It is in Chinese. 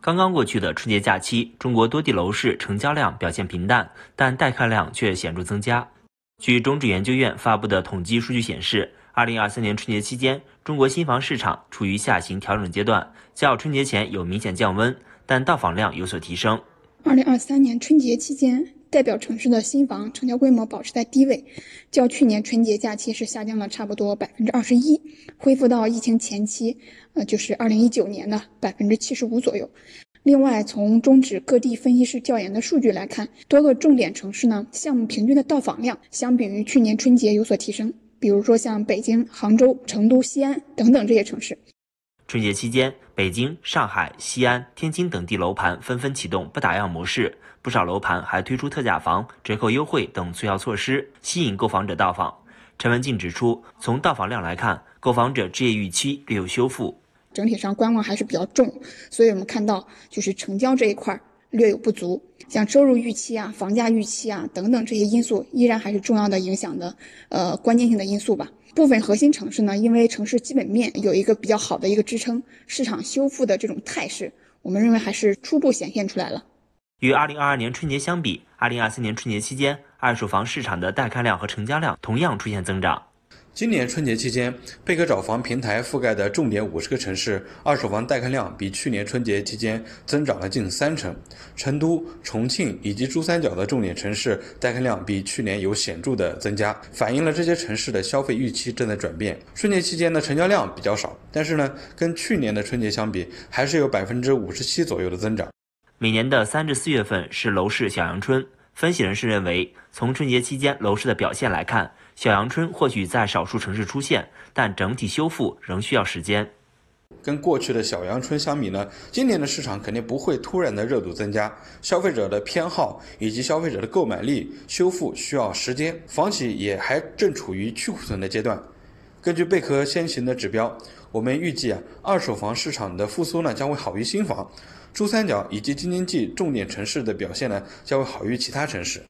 刚刚过去的春节假期，中国多地楼市成交量表现平淡，但带看量却显著增加。据中指研究院发布的统计数据显示，二零二三年春节期间，中国新房市场处于下行调整阶段，较春节前有明显降温，但到访量有所提升。二零二三年春节期间。代表城市的新房成交规模保持在低位，较去年春节假期是下降了差不多百分之二十一，恢复到疫情前期，呃，就是二零一九年的百分之七十五左右。另外，从中指各地分析师调研的数据来看，多个重点城市呢，项目平均的到访量相比于去年春节有所提升，比如说像北京、杭州、成都、西安等等这些城市。春节期间，北京、上海、西安、天津等地楼盘纷纷启动不打烊模式，不少楼盘还推出特价房、折扣优惠等促销措施，吸引购房者到访。陈文静指出，从到访量来看，购房者置业预期略有修复，整体上观望还是比较重，所以我们看到就是成交这一块。略有不足，像收入预期啊、房价预期啊等等这些因素，依然还是重要的影响的，呃关键性的因素吧。部分核心城市呢，因为城市基本面有一个比较好的一个支撑，市场修复的这种态势，我们认为还是初步显现出来了。与二零二二年春节相比，二零二三年春节期间，二手房市场的带看量和成交量同样出现增长。今年春节期间，贝壳找房平台覆盖的重点五十个城市二手房带看量比去年春节期间增长了近三成。成都、重庆以及珠三角的重点城市带看量比去年有显著的增加，反映了这些城市的消费预期正在转变。春节期间的成交量比较少，但是呢，跟去年的春节相比，还是有百分之五十七左右的增长。每年的三至四月份是楼市小阳春。分析人士认为，从春节期间楼市的表现来看，小阳春或许在少数城市出现，但整体修复仍需要时间。跟过去的小阳春相比呢，今年的市场肯定不会突然的热度增加，消费者的偏好以及消费者的购买力修复需要时间，房企也还正处于去库存的阶段。根据贝壳先行的指标，我们预计啊，二手房市场的复苏呢将会好于新房。珠三角以及京津冀重点城市的表现呢，较为好于其他城市。